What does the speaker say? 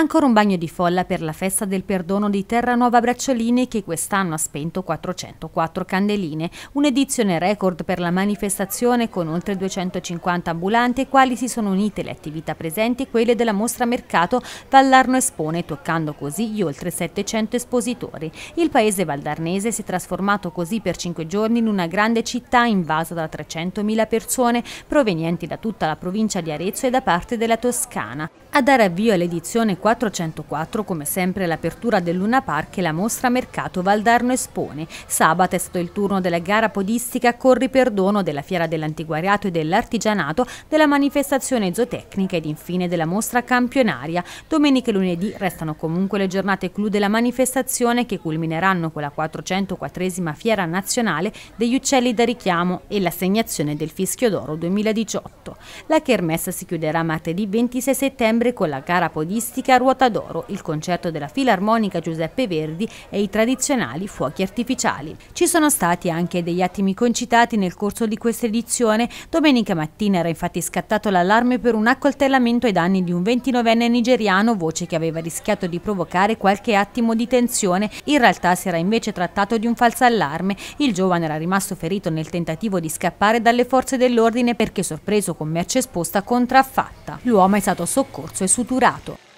Ancora un bagno di folla per la festa del perdono di Terranuova Bracciolini che quest'anno ha spento 404 candeline, un'edizione record per la manifestazione con oltre 250 ambulanti ai quali si sono unite le attività presenti e quelle della mostra mercato Vallarno Espone, toccando così gli oltre 700 espositori. Il paese valdarnese si è trasformato così per cinque giorni in una grande città invasa da 300.000 persone provenienti da tutta la provincia di Arezzo e da parte della Toscana. A dare avvio all'edizione 4 404 come sempre l'apertura del Luna Park e la mostra Mercato Valdarno espone. Sabato è stato il turno della gara podistica Corri Perdono della Fiera dell'Antiquariato e dell'Artigianato, della manifestazione zootecnica ed infine della mostra campionaria. Domenica e lunedì restano comunque le giornate clou della manifestazione che culmineranno con la 404esima Fiera Nazionale degli Uccelli da Richiamo e l'assegnazione del Fischio d'Oro 2018. La kermessa si chiuderà martedì 26 settembre con la gara podistica Ruota d'Oro, il concerto della Filarmonica Giuseppe Verdi e i tradizionali fuochi artificiali. Ci sono stati anche degli attimi concitati nel corso di questa edizione. Domenica mattina era infatti scattato l'allarme per un accoltellamento ai danni di un 29enne nigeriano, voce che aveva rischiato di provocare qualche attimo di tensione. In realtà si era invece trattato di un falso allarme. Il giovane era rimasto ferito nel tentativo di scappare dalle forze dell'ordine perché sorpreso con merce esposta contraffatta. L'uomo è stato soccorso e suturato.